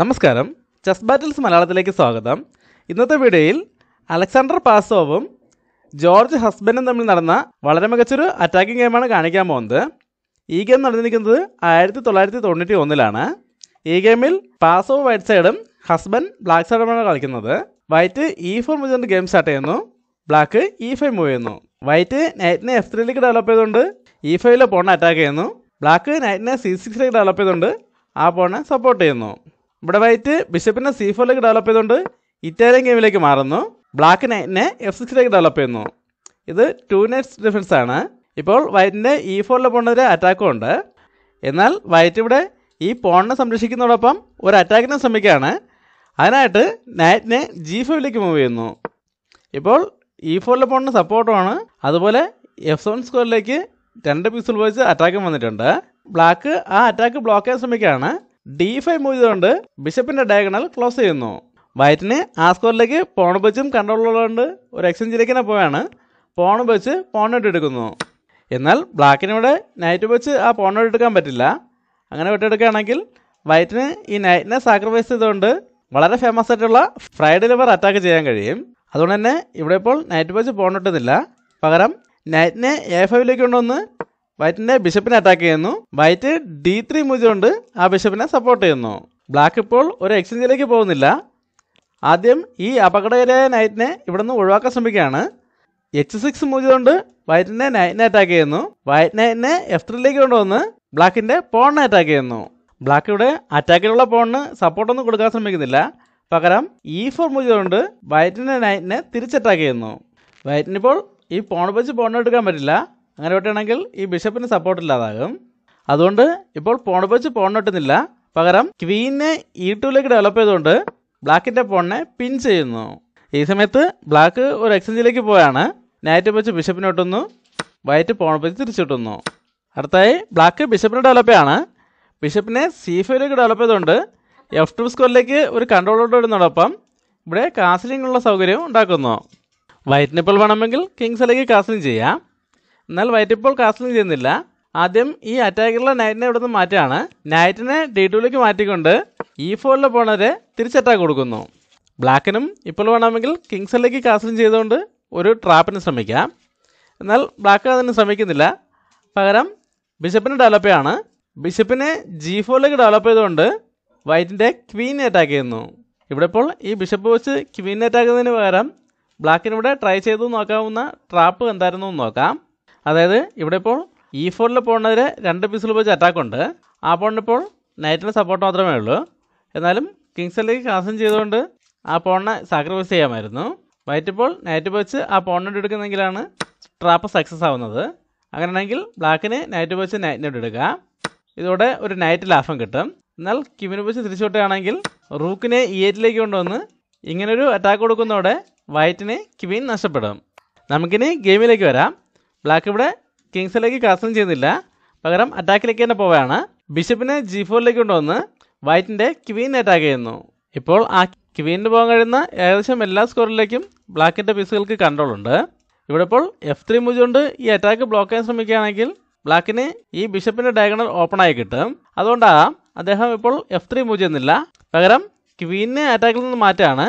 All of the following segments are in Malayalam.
നമസ്കാരം ചെസ് ബാറ്റിൽസ് മലയാളത്തിലേക്ക് സ്വാഗതം ഇന്നത്തെ വീഡിയോയിൽ അലക്സാണ്ടർ പാസോവും ജോർജ് ഹസ്ബൻഡും തമ്മിൽ നടന്ന വളരെ മികച്ചൊരു അറ്റാക്കിംഗ് ഗെയിമാണ് കാണിക്കാൻ പോകുന്നത് ഈ ഗെയിം നടന്നിരിക്കുന്നത് ആയിരത്തി തൊള്ളായിരത്തി തൊണ്ണൂറ്റി ഒന്നിലാണ് ഈ ഗെയിമിൽ പാസോവ് വൈറ്റ് സൈഡും ഹസ്ബൻഡ് ബ്ലാക്ക് സൈഡുമാണ് കളിക്കുന്നത് വൈറ്റ് ഇ ഫോർ മുതൽ ഗെയിം സ്റ്റാർട്ട് ചെയ്യുന്നു ബ്ലാക്ക് ഇ ഫൈവ് മൂവ് ചെയ്യുന്നു വൈറ്റ് നൈറ്റിനെ എഫ് ത്രീയിലേക്ക് ഡെവലപ്പ് ചെയ്തുകൊണ്ട് ഇ ഫൈവിലെ പോണ അറ്റാക്ക് ചെയ്യുന്നു ബ്ലാക്ക് നൈറ്റിനെ സി സിക്സിലേക്ക് ഡെവലപ്പ് ചെയ്തുകൊണ്ട് ആ പോണെ സപ്പോർട്ട് ചെയ്യുന്നു ഇവിടെ വൈറ്റ് ബിഷപ്പിനെ സി ഫോറിലേക്ക് ഡെവലപ്പ് ചെയ്തുകൊണ്ട് ഇറ്റാലിയൻ ഗെയിമിലേക്ക് മാറുന്നു ബ്ലാക്ക് നൈറ്റിനെ എഫ് സിക്സിലേക്ക് ഡെവലപ്പ് ചെയ്യുന്നു ഇത് ടു നൈറ്റ്സ് ഡിഫൻസ് ആണ് ഇപ്പോൾ വൈറ്റിൻ്റെ ഇ ഫോറിലെ പോകുന്ന അറ്റാക്കും ഉണ്ട് എന്നാൽ വൈറ്റ് ഇവിടെ ഈ പോണിനെ സംരക്ഷിക്കുന്നതോടൊപ്പം ഒരു അറ്റാക്കിനെ ശ്രമിക്കുകയാണ് അതിനായിട്ട് നൈറ്റിനെ ജി ഫൈവിലേക്ക് മൂവ് ചെയ്യുന്നു ഇപ്പോൾ ഇ ഫോറിലെ പോണിന് സപ്പോർട്ടുമാണ് അതുപോലെ എഫ് സെവൻ സ്ക്വയറിലേക്ക് രണ്ട് പീസുകൾ വെച്ച് അറ്റാക്കും വന്നിട്ടുണ്ട് ബ്ലാക്ക് ആ അറ്റാക്ക് ബ്ലോക്ക് ചെയ്യാൻ ശ്രമിക്കുകയാണ് ഡി ഫൈവ് ചെയ്തുകൊണ്ട് ബിഷപ്പിന്റെ ഡയഗണൽ ക്ലോസ് ചെയ്യുന്നു വൈറ്റിന് ആ സ്കോറിലേക്ക് പോൺ വെച്ചും കൺട്രോളുള്ളതുകൊണ്ട് ഒരു എക്സ്ചേഞ്ചിലേക്ക് തന്നെ പോവാണ് പോൺ വെച്ച് പോണോട്ട് എടുക്കുന്നു എന്നാൽ ബ്ലാക്കിന് ഇവിടെ നൈറ്റ് വെച്ച് ആ പോണോട്ട് എടുക്കാൻ പറ്റില്ല അങ്ങനെ വിട്ടെടുക്കുകയാണെങ്കിൽ വൈറ്റിന് ഈ നൈറ്റിനെ സാക്രിഫൈസ് ചെയ്തുകൊണ്ട് വളരെ ഫേമസ് ആയിട്ടുള്ള ഫ്രൈഡ് ലിവർ അറ്റാക്ക് ചെയ്യാൻ കഴിയും അതുകൊണ്ട് തന്നെ ഇവിടെ ഇപ്പോൾ നൈറ്റ് വെച്ച് പോണോട്ടുന്നില്ല പകരം നൈറ്റിനെ എ ഫൈവിലേക്ക് കൊണ്ടുവന്ന് വൈറ്റിന്റെ ബിഷപ്പിനെ അറ്റാക്ക് ചെയ്യുന്നു വൈറ്റ് ഡി ത്രീ മുജുകൊണ്ട് ആ ബിഷപ്പിനെ സപ്പോർട്ട് ചെയ്യുന്നു ബ്ലാക്ക് ഇപ്പോൾ ഒരു എക്സ്ചേഞ്ചിലേക്ക് പോകുന്നില്ല ആദ്യം ഈ അപകടകരമായ നൈറ്റിനെ ഇവിടെ നിന്ന് ഒഴിവാക്കാൻ ശ്രമിക്കുകയാണ് എച്ച് സിക്സ് മൂജുകൊണ്ട് വൈറ്റിന്റെ നൈറ്റിനെ അറ്റാക്ക് ചെയ്യുന്നു വൈറ്റ് നൈറ്റിനെ എഫ് ത്രീയിലേക്ക് കൊണ്ടുവന്ന് ബ്ലാക്കിന്റെ പോണിനെ അറ്റാക്ക് ചെയ്യുന്നു ബ്ലാക്ക് ഇവിടെ അറ്റാക്കിലുള്ള പോണിന് സപ്പോർട്ടൊന്നും കൊടുക്കാൻ ശ്രമിക്കുന്നില്ല പകരം ഇ e ഫോർ മൂജുകൊണ്ട് വൈറ്റിന്റെ നൈറ്റിനെ തിരിച്ചറ്റാക്ക് ചെയ്യുന്നു വൈറ്റിനിപ്പോൾ ഈ പോൺ വെച്ച് പോണെടുക്കാൻ പറ്റില്ല അങ്ങനെ വിട്ടുകയാണെങ്കിൽ ഈ ബിഷപ്പിന് സപ്പോർട്ട് ഇല്ലാതാകും അതുകൊണ്ട് ഇപ്പോൾ പോൺ പോണിട്ടുന്നില്ല പകരം ക്വീനെ ഇ ടുവിലേക്ക് ഡെവലപ്പ് ചെയ്തുകൊണ്ട് ബ്ലാക്കിൻ്റെ പോണിനെ പിൻ ചെയ്യുന്നു ഈ സമയത്ത് ബ്ലാക്ക് ഒരു എക്സഞ്ചിലേക്ക് പോയാണ് നൈറ്റ് വെച്ച് ബിഷപ്പിനെ ഒട്ടുന്നു വൈറ്റ് പോൺ വെച്ച് തിരിച്ചിട്ടുന്നു അടുത്തായി ബ്ലാക്ക് ബിഷപ്പിനെ ഡെവലപ്പ് ചെയ്യാണ് ബിഷപ്പിനെ സി ഫൈവിലേക്ക് ഡെവലപ്പ് ചെയ്തുകൊണ്ട് എഫ് ടു സ്കോറിലേക്ക് ഒരു കൺട്രോളോട് ഇടുന്നതോടൊപ്പം ഇവിടെ കാസ്ലിംഗ് ഉള്ള സൗകര്യം ഉണ്ടാക്കുന്നു വൈറ്റിനിപ്പോൾ വേണമെങ്കിൽ കിങ്സിലേക്ക് കാസലിംഗ് ചെയ്യാം എന്നാൽ ഇപ്പോൾ കാസ്റ്റിംഗ് ചെയ്യുന്നില്ല ആദ്യം ഈ അറ്റാക്കിലുള്ള നൈറ്റിനെ ഇവിടെ നിന്ന് മാറ്റുകയാണ് നൈറ്റിനെ ഡി ടുവിലേക്ക് മാറ്റിക്കൊണ്ട് ഈ e ഫോറിൽ പോണവരെ തിരിച്ചറ്റാക്ക് കൊടുക്കുന്നു ബ്ലാക്കിനും ഇപ്പോൾ വേണമെങ്കിൽ കിങ്സിലേക്ക് കാസ്റ്റിംഗ് ചെയ്തുകൊണ്ട് ഒരു ട്രാപ്പിന് ശ്രമിക്കാം എന്നാൽ ബ്ലാക്ക് അതിന് ശ്രമിക്കുന്നില്ല പകരം ബിഷപ്പിന് ഡെവലപ്പ് ചെയ്യാണ് ബിഷപ്പിനെ ജി ഫോറിലേക്ക് ഡെവലപ്പ് ചെയ്തുകൊണ്ട് വൈറ്റിൻ്റെ ക്വീനെ അറ്റാക്ക് ചെയ്യുന്നു ഇവിടെ ഇപ്പോൾ ഈ ബിഷപ്പ് വെച്ച് ക്വീനെ അറ്റാക്കുന്നതിന് പകരം ബ്ലാക്കിനിവിടെ ട്രൈ ചെയ്ത് നോക്കാവുന്ന ട്രാപ്പ് എന്തായിരുന്നു നോക്കാം അതായത് ഇവിടെ ഇപ്പോൾ ഇ e ഫോറിൽ പോകേണ്ടതിന് രണ്ട് പീസുകൾ വെച്ച് അറ്റാക്ക് ഉണ്ട് ആ ഇപ്പോൾ നൈറ്റിൻ്റെ സപ്പോർട്ട് മാത്രമേ ഉള്ളൂ എന്നാലും കിങ്സിലേക്ക് കാസം ചെയ്തുകൊണ്ട് ആ പോണിനെ സാക്രിഫൈസ് ചെയ്യാമായിരുന്നു വൈറ്റ് ഇപ്പോൾ നൈറ്റ് വെച്ച് ആ പോണിനോട് എടുക്കുന്നെങ്കിലാണ് ട്രാപ്പ് സക്സസ് ആവുന്നത് അങ്ങനെയാണെങ്കിൽ ബ്ലാക്കിന് നൈറ്റ് വെച്ച് നൈറ്റിനോട് എടുക്കുക ഇതോടെ ഒരു നൈറ്റ് ലാഭം കിട്ടും എന്നാൽ കിമിന് വെച്ച് തിരിച്ചു റൂക്കിനെ ഇ എയ്റ്റിലേക്ക് കൊണ്ടുവന്ന് ഇങ്ങനൊരു അറ്റാക്ക് കൊടുക്കുന്നതോടെ വൈറ്റിന് കിവിൻ നഷ്ടപ്പെടും നമുക്കിനി ഗെയിമിലേക്ക് വരാം ബ്ലാക്ക് ഇവിടെ കിങ്സിലേക്ക് കാസം ചെയ്യുന്നില്ല പകരം അറ്റാക്കിലേക്ക് തന്നെ പോവുകയാണ് ബിഷപ്പിനെ ജി ഫോറിലേക്ക് കൊണ്ടുവന്ന് വൈറ്റിൻ്റെ ക്വീൻ അറ്റാക്ക് ചെയ്യുന്നു ഇപ്പോൾ ആ ക്വീനിന് പോകാൻ കഴിയുന്ന ഏകദേശം എല്ലാ സ്കോറിലേക്കും ബ്ലാക്കിൻ്റെ പീസുകൾക്ക് കൺട്രോൾ ഉണ്ട് ഇവിടെ ഇപ്പോൾ എഫ് ത്രീ മുജുകൊണ്ട് ഈ അറ്റാക്ക് ബ്ലോക്ക് ചെയ്യാൻ ശ്രമിക്കുകയാണെങ്കിൽ ബ്ലാക്കിന് ഈ ബിഷപ്പിൻ്റെ ഡയഗണൽ ഓപ്പൺ ആയി കിട്ടും അതുകൊണ്ടാകാം അദ്ദേഹം ഇപ്പോൾ എഫ് ത്രീ മൂവ് ചെയ്യുന്നില്ല പകരം ക്വീനിനെ അറ്റാക്കിൽ നിന്ന് മാറ്റാണ്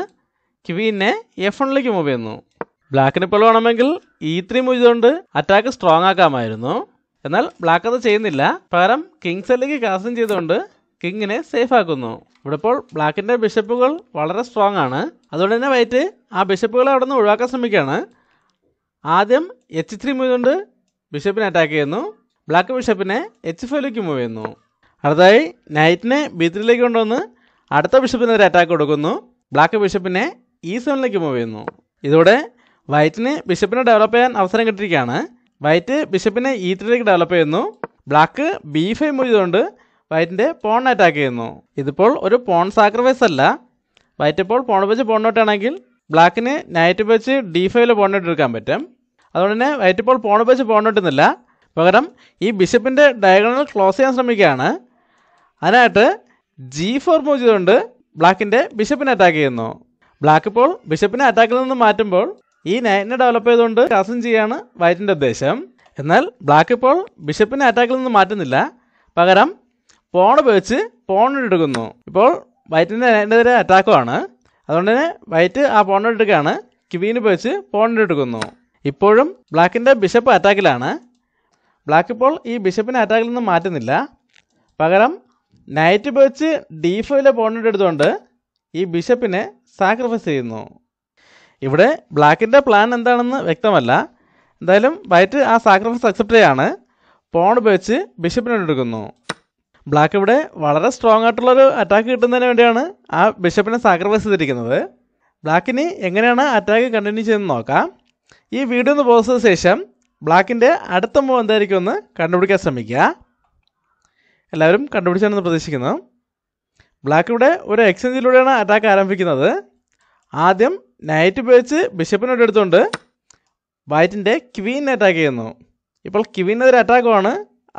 ക്വീനിനെ എഫ് വണ്ണിലേക്ക് മൂവ് ചെയ്യുന്നു ബ്ലാക്കിന് ഇപ്പോൾ വേണമെങ്കിൽ ഇ ത്രീ മുഴുതുകൊണ്ട് അറ്റാക്ക് സ്ട്രോങ് ആക്കാമായിരുന്നു എന്നാൽ ബ്ലാക്ക് അത് ചെയ്യുന്നില്ല പകരം കിങ്സ് സെല്ലിക്ക് കാസ്റ്റിംഗ് ചെയ്തുകൊണ്ട് കിങ്ങിനെ സേഫ് ആക്കുന്നു ഇവിടെ ഇപ്പോൾ ബ്ലാക്കിൻ്റെ ബിഷപ്പുകൾ വളരെ സ്ട്രോങ് ആണ് അതുകൊണ്ട് തന്നെ വൈറ്റ് ആ ബിഷപ്പുകളെ അവിടെ നിന്ന് ഒഴിവാക്കാൻ ശ്രമിക്കുകയാണ് ആദ്യം എച്ച് ത്രീ മുഴുതുകൊണ്ട് ബിഷപ്പിനെ അറ്റാക്ക് ചെയ്യുന്നു ബ്ലാക്ക് ബിഷപ്പിനെ എച്ച് ഫൈവിലേക്ക് മൂവ് ചെയ്യുന്നു അടുത്തതായി നൈറ്റിനെ ബി ത്രീയിലേക്ക് കൊണ്ടുവന്ന് അടുത്ത ബിഷപ്പിനെതിരെ അറ്റാക്ക് കൊടുക്കുന്നു ബ്ലാക്ക് ബിഷപ്പിനെ ഈ സെവനിലേക്ക് മൂവ് ചെയ്യുന്നു ഇതോടെ വൈറ്റിന് ബിഷപ്പിനെ ഡെവലപ്പ് ചെയ്യാൻ അവസരം കിട്ടിയിരിക്കുകയാണ് വൈറ്റ് ബിഷപ്പിനെ ഇ ത്രീയിലേക്ക് ഡെവലപ്പ് ചെയ്യുന്നു ബ്ലാക്ക് ബി ഫൈവ് മൂവ് ചെയ്തുകൊണ്ട് വൈറ്റിൻ്റെ പോൺ അറ്റാക്ക് ചെയ്യുന്നു ഇതിപ്പോൾ ഒരു പോൺ സാക്രിഫൈസ് അല്ല വൈറ്റ് ഇപ്പോൾ പോൺ വെച്ച് പോണോട്ടാണെങ്കിൽ ബ്ലാക്കിന് നൈറ്റ് വെച്ച് ഡി ഫൈവിൽ പോണോട്ട് എടുക്കാൻ പറ്റും അതുകൊണ്ട് തന്നെ വൈറ്റ് ഇപ്പോൾ പോൺ വെച്ച് പോണോട്ടുന്നില്ല പകരം ഈ ബിഷപ്പിൻ്റെ ഡയഗണൽ ക്ലോസ് ചെയ്യാൻ ശ്രമിക്കുകയാണ് അതിനായിട്ട് ജി ഫോർ മൂവ് ചെയ്തുകൊണ്ട് ബ്ലാക്കിൻ്റെ ബിഷപ്പിനെ അറ്റാക്ക് ചെയ്യുന്നു ബ്ലാക്ക് ഇപ്പോൾ ബിഷപ്പിനെ അറ്റാക്കിൽ നിന്ന് മാറ്റുമ്പോൾ ഈ നൈറ്റിനെ ഡെവലപ്പ് ചെയ്തുകൊണ്ട് കസൻ ചെയ്യാണ് വൈറ്റിൻ്റെ ഉദ്ദേശം എന്നാൽ ബ്ലാക്ക് ഇപ്പോൾ ബിഷപ്പിനെ അറ്റാക്കിൽ നിന്ന് മാറ്റുന്നില്ല പകരം പോൺ ഉപയോഗിച്ച് പോൺ എടുക്കുന്നു ഇപ്പോൾ വൈറ്റിൻ്റെ നൈറ്റിനെതിരെ അറ്റാക്കുമാണ് അതുകൊണ്ട് തന്നെ വൈറ്റ് ആ പോൺ എടുക്കുകയാണ് ക്വീൻ ഉപയോഗിച്ച് പോൺ എടുക്കുന്നു ഇപ്പോഴും ബ്ലാക്കിൻ്റെ ബിഷപ്പ് അറ്റാക്കിലാണ് ബ്ലാക്ക് ഇപ്പോൾ ഈ ബിഷപ്പിനെ അറ്റാക്കിൽ നിന്ന് മാറ്റുന്നില്ല പകരം നൈറ്റ് ഉപയോഗിച്ച് ഡീഫോയിലെ ഫൈവിലെ എടുത്തുകൊണ്ട് ഈ ബിഷപ്പിനെ സാക്രിഫൈസ് ചെയ്യുന്നു ഇവിടെ ബ്ലാക്കിൻ്റെ പ്ലാൻ എന്താണെന്ന് വ്യക്തമല്ല എന്തായാലും വൈറ്റ് ആ സാക്രിഫൈസ് അക്സെപ്റ്റ് ചെയ്യാണ് പോൺ ഉപയോഗിച്ച് ബിഷപ്പിനെ എടുക്കുന്നു ബ്ലാക്ക് ഇവിടെ വളരെ സ്ട്രോങ് ആയിട്ടുള്ളൊരു അറ്റാക്ക് കിട്ടുന്നതിന് വേണ്ടിയാണ് ആ ബിഷപ്പിനെ സാക്രിഫൈസ് ചെയ്തിരിക്കുന്നത് ബ്ലാക്കിന് എങ്ങനെയാണ് അറ്റാക്ക് കണ്ടിന്യൂ ചെയ്തെന്ന് നോക്കാം ഈ വീഡിയോ ഒന്ന് പോസ്റ്റ് ശേഷം ബ്ലാക്കിൻ്റെ അടുത്ത മൂവ് എന്തായിരിക്കും എന്ന് കണ്ടുപിടിക്കാൻ ശ്രമിക്കുക എല്ലാവരും കണ്ടുപിടിച്ചാണെന്ന് പ്രതീക്ഷിക്കുന്നു ബ്ലാക്ക് ഇവിടെ ഒരു എക്സ്ചേഞ്ചിലൂടെയാണ് അറ്റാക്ക് ആരംഭിക്കുന്നത് ആദ്യം നൈറ്റ് ഉപയോഗിച്ച് ബിഷപ്പിനോട് എടുത്തുകൊണ്ട് വൈറ്റിൻ്റെ ക്വീനെ അറ്റാക്ക് ചെയ്യുന്നു ഇപ്പോൾ ക്വീനെതിരെ അറ്റാക്കുമാണ്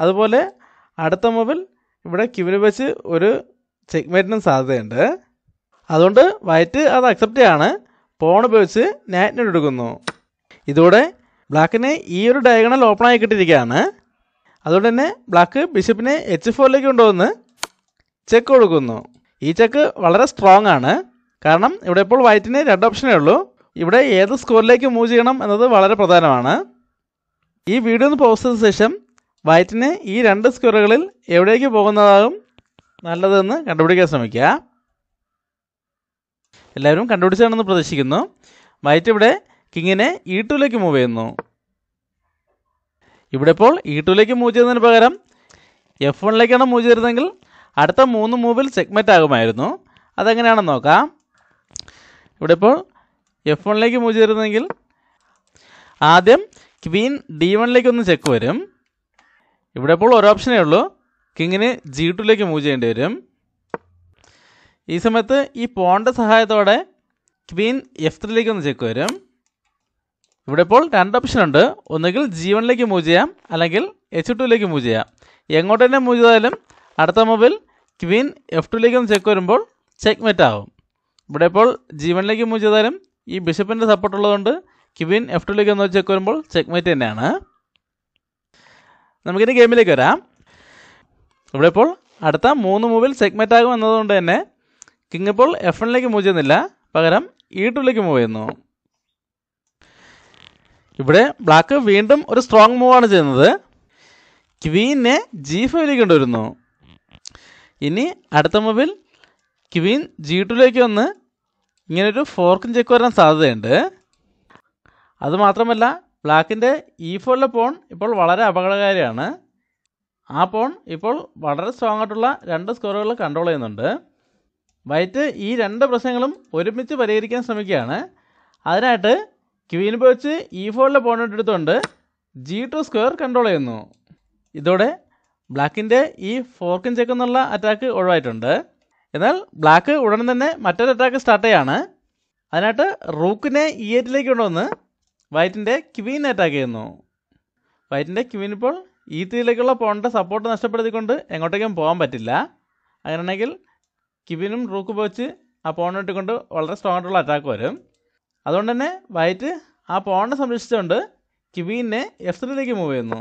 അതുപോലെ അടുത്ത മുമ്പിൽ ഇവിടെ ക്വീനെ വെച്ച് ഒരു ചെക്ക്മേറ്റിനും സാധ്യതയുണ്ട് അതുകൊണ്ട് വൈറ്റ് അത് അക്സെപ്റ്റ് ചെയ്യാണ് പോൺ ഉപയോഗിച്ച് നൈറ്റിനോട് എടുക്കുന്നു ഇതോടെ ബ്ലാക്കിന് ഈ ഒരു ഡയഗണൽ ഓപ്പൺ ആയി കിട്ടിയിരിക്കുകയാണ് അതുകൊണ്ട് തന്നെ ബ്ലാക്ക് ബിഷപ്പിനെ എച്ച് ഫോറിലേക്ക് കൊണ്ടുവന്ന് ചെക്ക് കൊടുക്കുന്നു ഈ ചെക്ക് വളരെ സ്ട്രോങ് ആണ് കാരണം ഇവിടെ ഇപ്പോൾ വൈറ്റിന് രണ്ട് ഓപ്ഷനേ ഉള്ളൂ ഇവിടെ ഏത് സ്കോറിലേക്ക് മൂവ് ചെയ്യണം എന്നത് വളരെ പ്രധാനമാണ് ഈ വീഡിയോ ഒന്ന് പോസ്റ്റ് ചെയ്ത ശേഷം വൈറ്റിന് ഈ രണ്ട് സ്കോറുകളിൽ എവിടേക്ക് പോകുന്നതാകും നല്ലതെന്ന് കണ്ടുപിടിക്കാൻ ശ്രമിക്കുക എല്ലാവരും കണ്ടുപിടിച്ചാണെന്ന് പ്രതീക്ഷിക്കുന്നു വൈറ്റ് ഇവിടെ കിങ്ങിനെ ഇ e ടുവിലേക്ക് മൂവ് ചെയ്യുന്നു ഇവിടെ ഇപ്പോൾ ഇ e ടുവിലേക്ക് മൂവ് ചെയ്യുന്നതിന് പകരം എഫ് വണ്ണിലേക്കാണ് മൂവ് ചെയ്തിരുന്നെങ്കിൽ അടുത്ത മൂന്ന് മൂവിൽ സെഗ്മെൻ്റ് ആകുമായിരുന്നു അതെങ്ങനെയാണെന്ന് നോക്കാം ഇവിടെ ഇപ്പോൾ എഫ് വണ്ണിലേക്ക് മൂവ് ചെയ്തിരുന്നെങ്കിൽ ആദ്യം ക്വീൻ ഡി വണ്ണിലേക്ക് ഒന്ന് ചെക്ക് വരും ഇവിടെ ഇപ്പോൾ ഒരു ഓപ്ഷനേ ഉള്ളൂ കിങ്ങിന് ജി ടുലേക്ക് മൂവ് ചെയ്യേണ്ടി വരും ഈ സമയത്ത് ഈ പോണ്ട സഹായത്തോടെ ക്വീൻ എഫ് ത്രീയിലേക്ക് ഒന്ന് ചെക്ക് വരും ഇവിടെ ഇപ്പോൾ രണ്ട് ഓപ്ഷൻ ഉണ്ട് ഒന്നുകിൽ ജി വണ്ണിലേക്ക് മൂവ് ചെയ്യാം അല്ലെങ്കിൽ എച്ച് ടുലേക്ക് മൂവ് ചെയ്യാം എങ്ങോട്ട് തന്നെ മൂവ് ചെയ്താലും അടുത്ത മൊബൈൽ ക്വീൻ എഫ് ടുലേക്ക് ഒന്ന് ചെക്ക് വരുമ്പോൾ ചെക്ക് മെറ്റാവും ഇവിടെ ഇപ്പോൾ ജീവനിലേക്ക് മൂവ് ചെയ്താലും ഈ ബിഷപ്പിൻ്റെ സപ്പോർട്ട് ഉള്ളതുകൊണ്ട് കിവിൻ എഫ് ലേക്ക് ഒന്ന് ചെക്ക് വരുമ്പോൾ ചെക്ക്മേറ്റ് തന്നെയാണ് നമുക്കിനി ഗെയിമിലേക്ക് വരാം ഇവിടെ ഇപ്പോൾ അടുത്ത മൂന്ന് മൂവിൽ മേറ്റ് ആകും എന്നതുകൊണ്ട് തന്നെ കിങ് ഇപ്പോൾ എഫ് വണ്ണിലേക്ക് മൂവ് ചെയ്യുന്നില്ല പകരം ഇ e ടുലേക്ക് മൂവ് ചെയ്യുന്നു ഇവിടെ ബ്ലാക്ക് വീണ്ടും ഒരു സ്ട്രോങ് മൂവാണ് ചെയ്യുന്നത് ക്വീനെ ജി ഫൈവിലേക്ക് കൊണ്ടുവരുന്നു ഇനി അടുത്ത മൂവിൽ ക്വീൻ ജി ടുലേക്ക് വന്ന് ഇങ്ങനൊരു ഫോർക്കും ചെക്ക് വരാൻ സാധ്യതയുണ്ട് അതുമാത്രമല്ല ബ്ലാക്കിൻ്റെ ഈ ഫോണിലെ പോൺ ഇപ്പോൾ വളരെ അപകടകാരിയാണ് ആ പോൺ ഇപ്പോൾ വളരെ സ്ട്രോങ് ആയിട്ടുള്ള രണ്ട് സ്കോറുകൾ കൺട്രോൾ ചെയ്യുന്നുണ്ട് വൈറ്റ് ഈ രണ്ട് പ്രശ്നങ്ങളും ഒരുമിച്ച് പരിഹരിക്കാൻ ശ്രമിക്കുകയാണ് അതിനായിട്ട് ക്വീൻ ഉപയോഗിച്ച് ഈ ഫോണിലെ പോണിട്ട് എടുത്തുകൊണ്ട് ജി ടു സ്ക്വയർ കൺട്രോൾ ചെയ്യുന്നു ഇതോടെ ബ്ലാക്കിൻ്റെ ഈ ചെക്ക് എന്നുള്ള അറ്റാക്ക് ഒഴിവായിട്ടുണ്ട് എന്നാൽ ബ്ലാക്ക് ഉടൻ തന്നെ മറ്റൊരു അറ്റാക്ക് സ്റ്റാർട്ട് ചെയ്യാണ് അതിനായിട്ട് റൂക്കിനെ ഇ e എയ്റ്റിലേക്ക് കൊണ്ടുവന്ന് വൈറ്റിൻ്റെ ക്വീനെ അറ്റാക്ക് ചെയ്യുന്നു വൈറ്റിൻ്റെ ക്വീൻ ഇപ്പോൾ ഈ e ത്രീയിലേക്കുള്ള പോണിൻ്റെ സപ്പോർട്ട് നഷ്ടപ്പെടുത്തിക്കൊണ്ട് എങ്ങോട്ടേക്കും പോകാൻ പറ്റില്ല അങ്ങനെയാണെങ്കിൽ ക്വീനും റൂക്ക് ഉപയോഗിച്ച് ആ പോൺ ഇട്ടുകൊണ്ട് വളരെ സ്ട്രോങ് ആയിട്ടുള്ള അറ്റാക്ക് വരും അതുകൊണ്ട് തന്നെ വൈറ്റ് ആ പോണിനെ സംരക്ഷിച്ചുകൊണ്ട് ക്വീനെ എഫ് ത്രീയിലേക്ക് മൂവ് ചെയ്യുന്നു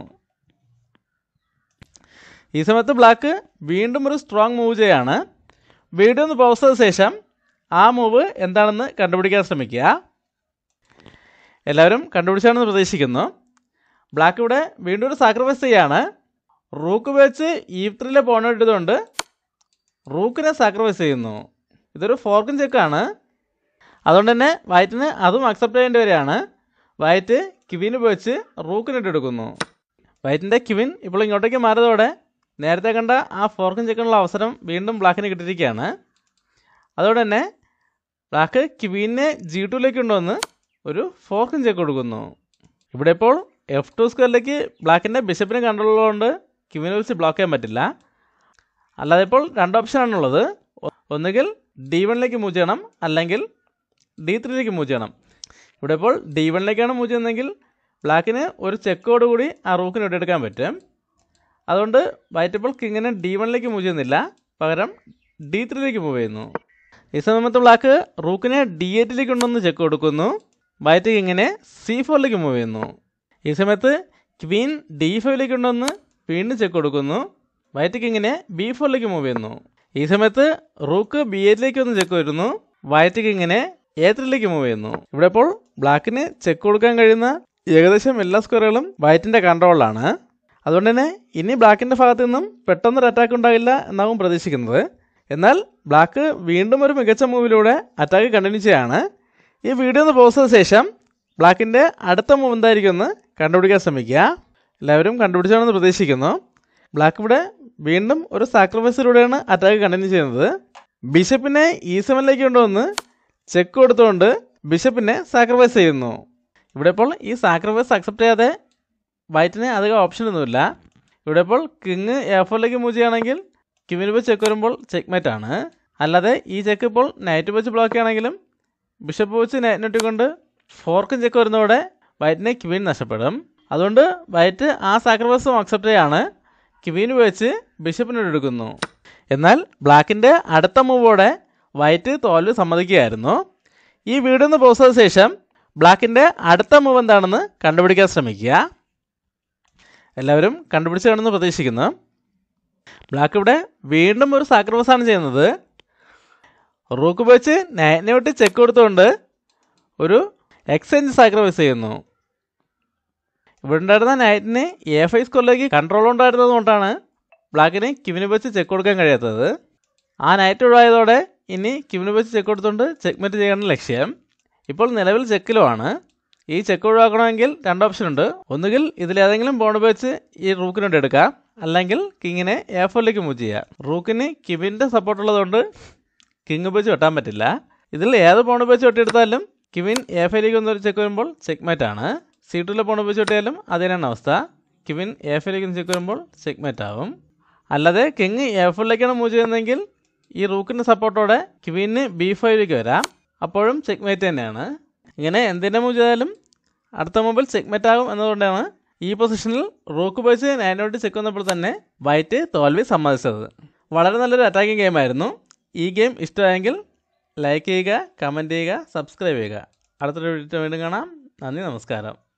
ഈ സമയത്ത് ബ്ലാക്ക് വീണ്ടും ഒരു സ്ട്രോങ് മൂവ് ചെയ്യാണ് വീഡിയോ ഒന്ന് പൗസ് ചെയ്ത ശേഷം ആ മൂവ് എന്താണെന്ന് കണ്ടുപിടിക്കാൻ ശ്രമിക്കുക എല്ലാവരും കണ്ടുപിടിച്ചാണെന്ന് പ്രതീക്ഷിക്കുന്നു ബ്ലാക്ക് ഇവിടെ വീണ്ടും ഒരു സാക്രിഫൈസ് ചെയ്യാണ് റൂക്ക് വെച്ച് ഈപ്ത്രിലെ പോണ ഇട്ടതുകൊണ്ട് റൂക്കിനെ സാക്രിഫൈസ് ചെയ്യുന്നു ഇതൊരു ഫോർക്കും ചെക്കാണ് അതുകൊണ്ട് തന്നെ വൈറ്റിന് അതും അക്സെപ്റ്റ് ചെയ്യേണ്ടി വരികയാണ് വൈറ്റ് കിവിന് പോയിച്ച് റൂക്കിനിട്ടെടുക്കുന്നു വൈറ്റിൻ്റെ കിവിൻ ഇപ്പോൾ ഇങ്ങോട്ടേക്ക് മാറിയതോടെ നേരത്തെ കണ്ട ആ ഫോർക്കും ചെക്കാനുള്ള അവസരം വീണ്ടും ബ്ലാക്കിന് കിട്ടിയിരിക്കുകയാണ് അതോടെ തന്നെ ബ്ലാക്ക് ക്വീനെ ജി ടുവിലേക്ക് കൊണ്ടുവന്ന് ഒരു ഫോർക്കും ചെക്ക് കൊടുക്കുന്നു ഇവിടെ ഇപ്പോൾ എഫ് ടു സ്ക്വയറിലേക്ക് ബ്ലാക്കിൻ്റെ ബിഷപ്പിന് കണ്ടുള്ളതുകൊണ്ട് ക്യൂവിനെ വിളിച്ച് ബ്ലോക്ക് ചെയ്യാൻ പറ്റില്ല അല്ലാതെ ഇപ്പോൾ രണ്ട് ഓപ്ഷനാണുള്ളത് ഒന്നുകിൽ ഡി വണ്ണിലേക്ക് മൂവ് ചെയ്യണം അല്ലെങ്കിൽ ഡി ത്രീയിലേക്ക് മൂവ് ചെയ്യണം ഇവിടെ ഇപ്പോൾ ഡി വണ്ണിലേക്കാണ് മൂവ് ചെയ്യുന്നതെങ്കിൽ ബ്ലാക്കിന് ഒരു ചെക്കോടുകൂടി ആ റൂക്കിന് എടുക്കാൻ പറ്റും അതുകൊണ്ട് വൈറ്റബിൾ കിങ്ങിനെ ഡി വണ്ണിലേക്ക് മൂവ് ചെയ്യുന്നില്ല പകരം ഡി ത്രീയിലേക്ക് മൂവ് ചെയ്യുന്നു ഈ സമയത്ത് ബ്ലാക്ക് റൂക്കിനെ ഡി എയ്റ്റിലേക്ക് ഉണ്ടെന്ന് ചെക്ക് കൊടുക്കുന്നു വൈറ്റ് കിങ്ങിനെ സി ഫോറിലേക്ക് മൂവ് ചെയ്യുന്നു ഈ സമയത്ത് ക്വീൻ ഡി ഫൈവിലേക്ക് ഉണ്ടെന്ന് വീണ്ടും ചെക്ക് കൊടുക്കുന്നു വൈറ്റ് കിങ്ങിനെ ബി ഫോറിലേക്ക് മൂവ് ചെയ്യുന്നു ഈ സമയത്ത് റൂക്ക് ബി എയ്റ്റിലേക്ക് ഒന്ന് ചെക്ക് വരുന്നു വൈറ്റ് കിങ്ങിനെ എ ത്രീയിലേക്ക് മൂവ് ചെയ്യുന്നു ഇവിടെ ഇപ്പോൾ ബ്ലാക്കിന് ചെക്ക് കൊടുക്കാൻ കഴിയുന്ന ഏകദേശം എല്ലാ സ്ക്വയറുകളും വൈറ്റിന്റെ കൺട്രോളിലാണ് അതുകൊണ്ട് തന്നെ ഇനി ബ്ലാക്കിൻ്റെ ഭാഗത്തു നിന്നും ഒരു അറ്റാക്ക് ഉണ്ടാകില്ല എന്നാവും പ്രതീക്ഷിക്കുന്നത് എന്നാൽ ബ്ലാക്ക് വീണ്ടും ഒരു മികച്ച മൂവിലൂടെ അറ്റാക്ക് കണ്ടിന്യൂ ചെയ്യാണ് ഈ വീഡിയോ ഒന്ന് പോസ്റ്റ് ചെയ്ത ശേഷം ബ്ലാക്കിൻ്റെ അടുത്ത മൂവ് എന്ന് കണ്ടുപിടിക്കാൻ ശ്രമിക്കുക എല്ലാവരും കണ്ടുപിടിച്ചാണെന്ന് പ്രതീക്ഷിക്കുന്നു ബ്ലാക്ക് ഇവിടെ വീണ്ടും ഒരു സാക്രിഫൈസിലൂടെയാണ് അറ്റാക്ക് കണ്ടിന്യൂ ചെയ്യുന്നത് ബിഷപ്പിനെ ഈ e സെവനിലേക്ക് കൊണ്ടുവന്ന് ചെക്ക് കൊടുത്തുകൊണ്ട് ബിഷപ്പിനെ സാക്രിഫൈസ് ചെയ്യുന്നു ഇവിടെ ഇപ്പോൾ ഈ സാക്രിഫൈസ് അക്സെപ്റ്റ് ചെയ്യാതെ വൈറ്റിന് അധികം ഓപ്ഷനൊന്നുമില്ല ഇവിടെ ഇപ്പോൾ കിങ് എ ഫോറിലേക്ക് മൂവ് ചെയ്യുകയാണെങ്കിൽ കിമിന് പോയി ചെക്ക് വരുമ്പോൾ ചെക്ക് ആണ് അല്ലാതെ ഈ ചെക്ക് ഇപ്പോൾ നൈറ്റ് വെച്ച് ബ്ലോക്ക് ആണെങ്കിലും ബിഷപ്പ് വെച്ച് നൈറ്റിനൊട്ടി കൊണ്ട് ഫോർക്കും ചെക്ക് വരുന്നതോടെ വൈറ്റിനെ ക്വീൻ നഷ്ടപ്പെടും അതുകൊണ്ട് വൈറ്റ് ആ സാക്രിഫൈസും അക്സെപ്റ്റ് ചെയ്യാണ് ക്വീൻ വെച്ച് ബിഷപ്പിനോട് എടുക്കുന്നു എന്നാൽ ബ്ലാക്കിൻ്റെ അടുത്ത മൂവോടെ വൈറ്റ് തോൽവ് സമ്മതിക്കുകയായിരുന്നു ഈ വീഡിയോ ഒന്ന് പോസ്റ്റ് ശേഷം ബ്ലാക്കിൻ്റെ അടുത്ത മൂവ് എന്താണെന്ന് കണ്ടുപിടിക്കാൻ ശ്രമിക്കുക എല്ലാവരും കണ്ടുപിടിച്ച് കാണുമെന്ന് പ്രതീക്ഷിക്കുന്നു ബ്ലാക്ക് ഇവിടെ വീണ്ടും ഒരു സാക്രിഫൈസാണ് ചെയ്യുന്നത് റൂക്ക് ഉപയോഗിച്ച് നയനെ വിട്ട് ചെക്ക് കൊടുത്തുകൊണ്ട് ഒരു എക്സ്ചേഞ്ച് സാക്രിഫൈസ് ചെയ്യുന്നു ഇവിടെ ഉണ്ടായിരുന്ന നയറ്റിന് എ ഫൈവ് സ്കോറിലേക്ക് കൺട്രോൾ ഉണ്ടായിരുന്നത് കൊണ്ടാണ് ബ്ലാക്കിന് കിവിന് വെച്ച് ചെക്ക് കൊടുക്കാൻ കഴിയാത്തത് ആ നൈറ്റ് ഒഴിവായതോടെ ഇനി കിവിന് വെച്ച് ചെക്ക് കൊടുത്തുകൊണ്ട് ചെക്ക്മെറ്റ് ചെയ്യാനുള്ള ലക്ഷ്യം ഇപ്പോൾ നിലവിൽ ചെക്കിലുമാണ് ഈ ചെക്ക് ഒഴിവാക്കണമെങ്കിൽ രണ്ട് ഓപ്ഷൻ ഉണ്ട് ഒന്നുകിൽ ഇതിലേതെങ്കിലും ബോൺ ഉപയോഗിച്ച് ഈ റൂക്കിന് വേണ്ടി എടുക്കാം അല്ലെങ്കിൽ കിങ്ങിനെ എ ഫോറിലേക്ക് മൂവ് ചെയ്യാം റൂക്കിന് കിബിൻ്റെ സപ്പോർട്ട് ഉള്ളതുകൊണ്ട് കിങ് ഉപയോഗിച്ച് വെട്ടാൻ പറ്റില്ല ഇതിൽ ഏത് ബോൺ ഉപയോഗിച്ച് വെട്ടിയെടുത്താലും കിവിൻ എ ഫൈവിലേക്ക് വന്നൊരു ചെക്ക് വരുമ്പോൾ ചെക്ക്മേറ്റ് ആണ് സി ടുവിലെ ബോൺ ഉപയോഗിച്ച് വെട്ടിയാലും അത് തന്നെയാണ് അവസ്ഥ കിവിൻ എ ഫൈവിലേക്ക് ചെക്ക് വരുമ്പോൾ ചെക്ക്മേറ്റ് ആവും അല്ലാതെ കിങ് എ ഫോറിലേക്കാണ് മൂവ് ചെയ്യുന്നതെങ്കിൽ ഈ റൂക്കിൻ്റെ സപ്പോർട്ടോടെ കിവിന് ബി ഫൈവിലേക്ക് വരാം അപ്പോഴും ചെക്ക്മേറ്റ് തന്നെയാണ് ഇങ്ങനെ എന്തിനെ മൂവ് ചെയ്താലും അടുത്ത മൊബൈൽ സെഗ്മെന്റ് ആകും എന്നതുകൊണ്ടാണ് ഈ പൊസിഷനിൽ റോക്ക് ബോയ്സ് നയനോട്ട് ചെക്ക് വന്നപ്പോൾ തന്നെ വൈറ്റ് തോൽവി സമ്മതിച്ചത് വളരെ നല്ലൊരു അറ്റാക്കിംഗ് ഗെയിം ആയിരുന്നു ഈ ഗെയിം ഇഷ്ടമായെങ്കിൽ ലൈക്ക് ചെയ്യുക കമൻറ്റ് ചെയ്യുക സബ്സ്ക്രൈബ് ചെയ്യുക അടുത്തൊരു വീഡിയോ വീണ്ടും കാണാം നന്ദി നമസ്കാരം